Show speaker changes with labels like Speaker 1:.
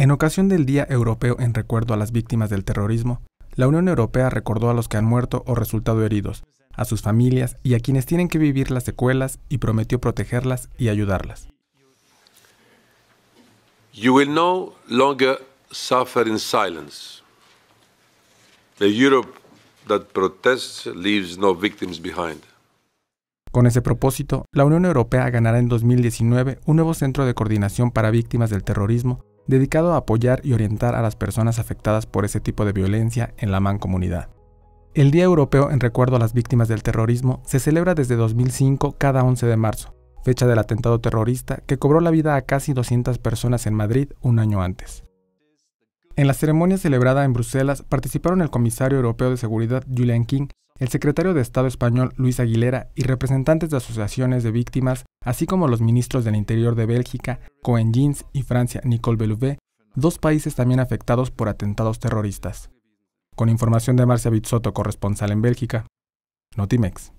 Speaker 1: En ocasión del Día Europeo en recuerdo a las víctimas del terrorismo, la Unión Europea recordó a los que han muerto o resultado heridos, a sus familias y a quienes tienen que vivir las secuelas y prometió protegerlas y ayudarlas. Con ese propósito, la Unión Europea ganará en 2019 un nuevo centro de coordinación para víctimas del terrorismo dedicado a apoyar y orientar a las personas afectadas por ese tipo de violencia en la mancomunidad. El Día Europeo en recuerdo a las víctimas del terrorismo se celebra desde 2005 cada 11 de marzo, fecha del atentado terrorista que cobró la vida a casi 200 personas en Madrid un año antes. En la ceremonia celebrada en Bruselas participaron el comisario europeo de seguridad Julian King el secretario de Estado español Luis Aguilera y representantes de asociaciones de víctimas, así como los ministros del Interior de Bélgica, Cohen Jeans y Francia Nicole Bellouvet, dos países también afectados por atentados terroristas. Con información de Marcia Bizzotto, corresponsal en Bélgica, Notimex.